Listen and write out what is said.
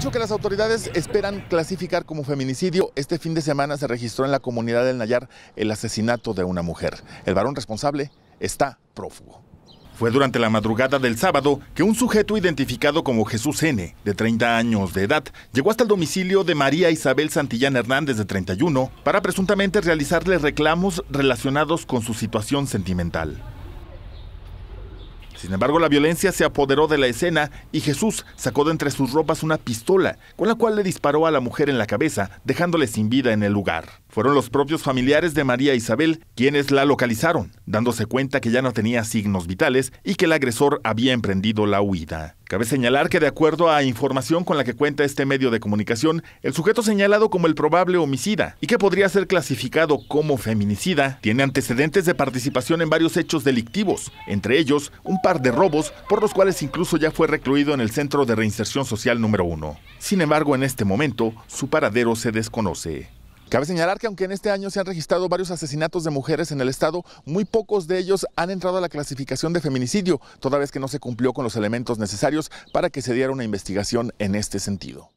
hecho que las autoridades esperan clasificar como feminicidio, este fin de semana se registró en la comunidad del Nayar el asesinato de una mujer. El varón responsable está prófugo. Fue durante la madrugada del sábado que un sujeto identificado como Jesús N., de 30 años de edad, llegó hasta el domicilio de María Isabel Santillán Hernández, de 31, para presuntamente realizarle reclamos relacionados con su situación sentimental. Sin embargo, la violencia se apoderó de la escena y Jesús sacó de entre sus ropas una pistola, con la cual le disparó a la mujer en la cabeza, dejándole sin vida en el lugar. Fueron los propios familiares de María Isabel quienes la localizaron, dándose cuenta que ya no tenía signos vitales y que el agresor había emprendido la huida. Cabe señalar que de acuerdo a información con la que cuenta este medio de comunicación, el sujeto señalado como el probable homicida y que podría ser clasificado como feminicida, tiene antecedentes de participación en varios hechos delictivos, entre ellos un par de robos por los cuales incluso ya fue recluido en el Centro de Reinserción Social número 1. Sin embargo, en este momento, su paradero se desconoce. Cabe señalar que aunque en este año se han registrado varios asesinatos de mujeres en el estado, muy pocos de ellos han entrado a la clasificación de feminicidio, toda vez que no se cumplió con los elementos necesarios para que se diera una investigación en este sentido.